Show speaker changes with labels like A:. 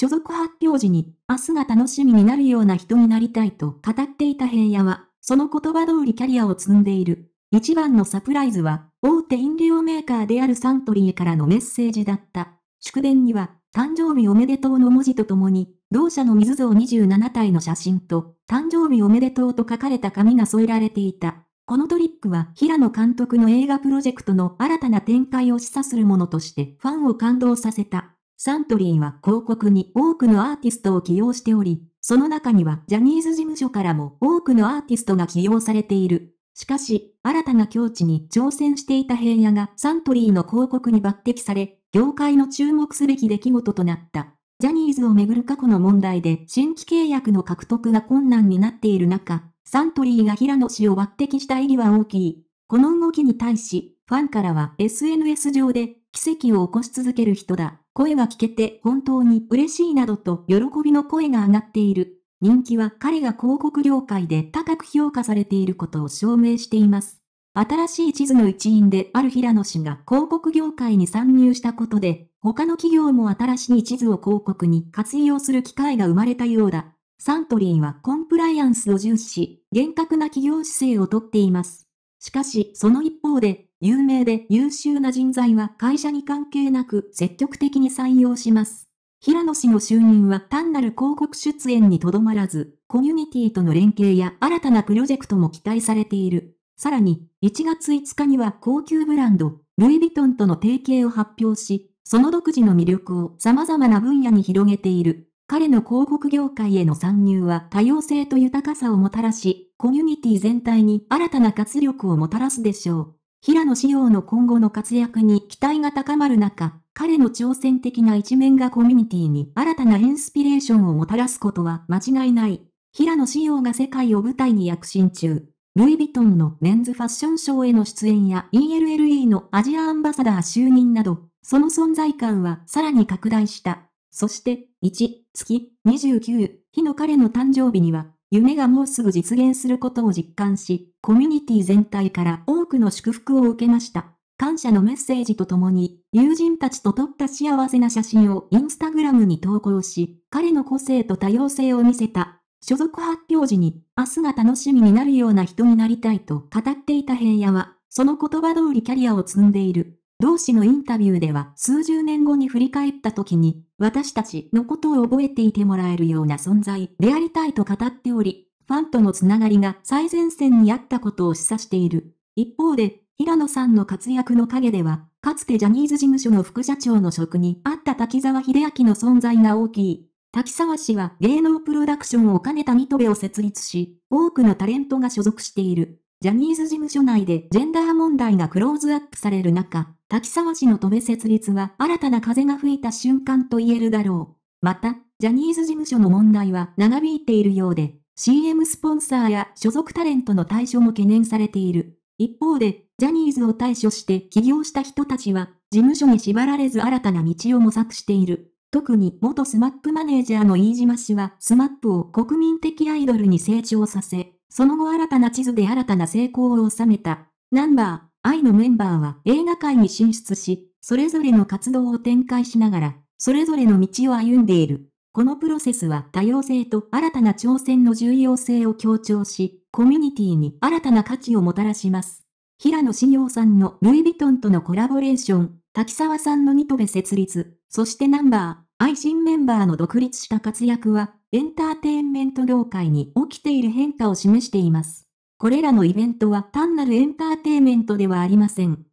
A: 所属発表時に、明日が楽しみになるような人になりたいと語っていた平野は、その言葉通りキャリアを積んでいる。一番のサプライズは、大手飲料メーカーであるサントリーからのメッセージだった。祝電には、誕生日おめでとうの文字とともに、同社の水像27体の写真と、誕生日おめでとうと書かれた紙が添えられていた。このトリックは平野監督の映画プロジェクトの新たな展開を示唆するものとしてファンを感動させた。サントリーは広告に多くのアーティストを起用しており、その中にはジャニーズ事務所からも多くのアーティストが起用されている。しかし、新たな境地に挑戦していた平野がサントリーの広告に抜擢され、業界の注目すべき出来事となった。ジャニーズをめぐる過去の問題で新規契約の獲得が困難になっている中、サントリーが平野氏を抜擢した意義は大きい。この動きに対し、ファンからは SNS 上で奇跡を起こし続ける人だ。声が聞けて本当に嬉しいなどと喜びの声が上がっている。人気は彼が広告業界で高く評価されていることを証明しています。新しい地図の一員である平野氏が広告業界に参入したことで、他の企業も新しい地図を広告に活用する機会が生まれたようだ。サントリーはコンプライアンスを重視し、厳格な企業姿勢をとっています。しかし、その一方で、有名で優秀な人材は会社に関係なく積極的に採用します。平野氏の就任は単なる広告出演にとどまらず、コミュニティとの連携や新たなプロジェクトも期待されている。さらに、1月5日には高級ブランド、ルイ・ヴィトンとの提携を発表し、その独自の魅力を様々な分野に広げている。彼の広告業界への参入は多様性と豊かさをもたらし、コミュニティ全体に新たな活力をもたらすでしょう。平野紫耀の今後の活躍に期待が高まる中、彼の挑戦的な一面がコミュニティに新たなインスピレーションをもたらすことは間違いない。平野紫耀が世界を舞台に躍進中。ルイ・ヴィトンのメンズファッションショーへの出演や ELLE のアジアアンバサダー就任など、その存在感はさらに拡大した。そして、1、月29日の彼の誕生日には、夢がもうすぐ実現することを実感し、コミュニティ全体から多くの祝福を受けました。感謝のメッセージとともに、友人たちと撮った幸せな写真をインスタグラムに投稿し、彼の個性と多様性を見せた。所属発表時に、明日が楽しみになるような人になりたいと語っていた平野は、その言葉通りキャリアを積んでいる。同志のインタビューでは数十年後に振り返った時に、私たちのことを覚えていてもらえるような存在でありたいと語っており、ファンとのつながりが最前線にあったことを示唆している。一方で、平野さんの活躍の陰では、かつてジャニーズ事務所の副社長の職にあった滝沢秀明の存在が大きい。滝沢氏は芸能プロダクションを兼ねたニトベを設立し、多くのタレントが所属している。ジャニーズ事務所内でジェンダー問題がクローズアップされる中、滝沢氏の戸部設立は新たな風が吹いた瞬間と言えるだろう。また、ジャニーズ事務所の問題は長引いているようで、CM スポンサーや所属タレントの対処も懸念されている。一方で、ジャニーズを対処して起業した人たちは、事務所に縛られず新たな道を模索している。特に元スマップマネージャーの飯島氏は、スマップを国民的アイドルに成長させ、その後新たな地図で新たな成功を収めた。ナンバー、愛のメンバーは映画界に進出し、それぞれの活動を展開しながら、それぞれの道を歩んでいる。このプロセスは多様性と新たな挑戦の重要性を強調し、コミュニティに新たな価値をもたらします。平野志陽さんのルイ・ヴィトンとのコラボレーション、滝沢さんのニトベ設立、そしてナンバー、愛人メンバーの独立した活躍は、エンターテインメント業界に起きている変化を示しています。これらのイベントは単なるエンターテインメントではありません。